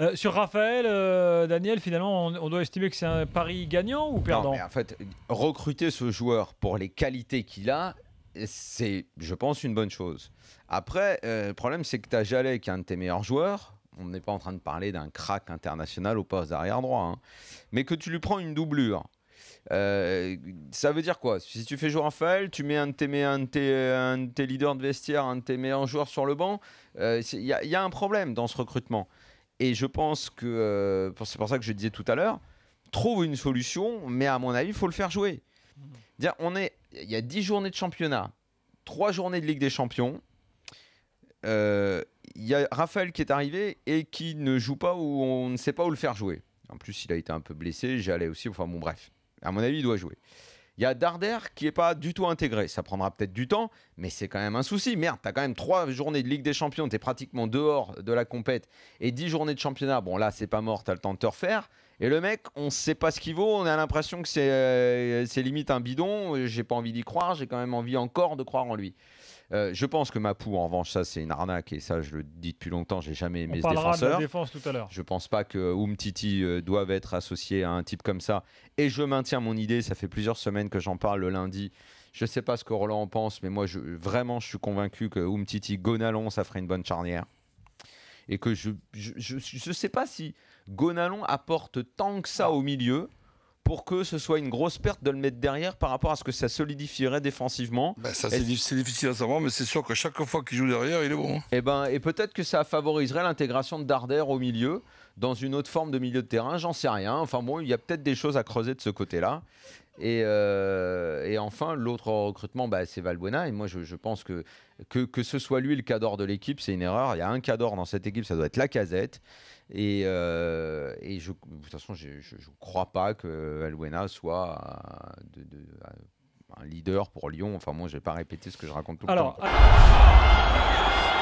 Euh, sur Raphaël, euh, Daniel, finalement, on, doit estimer que c'est un pari gagnant ou perdant En fait, recruter ce joueur pour les qualités qu'il a, c'est, je pense, une bonne chose. Après, euh, le problème, c'est que tu as jalais' qui est un de tes meilleurs joueurs. On n'est pas en train de parler d'un crack international au poste d'arrière droit. Hein. Mais que tu lui prends une doublure. ça veut dire quoi Si tu fais jouer Raphaël, tu mets un de tes, un leaders de vestiaire, un de tes meilleurs joueurs sur le banc, il y, a un problème dans ce recrutement. Et je pense que, euh, c'est pour ça que je disais tout à l'heure, trouve une solution, mais à mon avis, il faut le faire jouer. on est, il y a 10 journées de championnat, 3 journées de Ligue des Champions. Euh, il y a Raphaël qui est arrivé et qui ne joue pas ou on ne sait pas où le faire jouer. En plus, il a été un peu blessé, j'allais aussi, enfin bon, bref. À mon avis, il doit jouer. Il y a Darder qui n'est pas du tout intégré. Ça prendra peut-être du temps, mais c'est quand même un souci. Merde, t'as quand même trois journées de Ligue des Champions, t'es pratiquement dehors de la compète et 10 journées de championnat. Bon, là, c'est pas mort, t'as le temps de te refaire. Et le mec, on ne sait pas ce qu'il vaut, on a l'impression que c'est euh, limite un bidon, euh, j'ai pas envie d'y croire, j'ai quand même envie encore de croire en lui. Euh, je pense que Mapou, en revanche, ça c'est une arnaque et ça je le dis depuis longtemps, j'ai jamais aimé ce défenseur. De la défense tout à l'heure. Je pense pas que Umtiti doive être associé à un type comme ça. Et je maintiens mon idée, ça fait plusieurs semaines que j'en parle le lundi. Je ne sais pas ce que Roland en pense, mais moi vraiment je suis convaincu que Umtiti, Gonalon, ça ferait une bonne charnière et que je ne sais pas si Gonalon apporte tant que ça au milieu pour que ce soit une grosse perte de le mettre derrière par rapport à ce que ça solidifierait défensivement. Bah, c'est, difficile à savoir, mais c'est sûr que chaque fois qu'il joue derrière, il est bon. Et, hein. eh ben, et peut-être que ça favoriserait l'intégration de Darder au milieu, dans une autre forme de milieu de terrain, j'en sais rien. Enfin bon, il y a peut-être des choses à creuser de ce côté-là. Euh, et, enfin, l'autre recrutement, bah, c'est Valbuena. Et moi, je, pense que, que, que ce soit lui le cador de l'équipe, c'est une erreur. Il y a un cador dans cette équipe, ça doit être la casette. Et, euh, et de toute façon, je ne crois pas que Valbuena soit un leader pour Lyon. Enfin, moi, je ne vais pas répéter ce que je raconte tout le temps. Ah.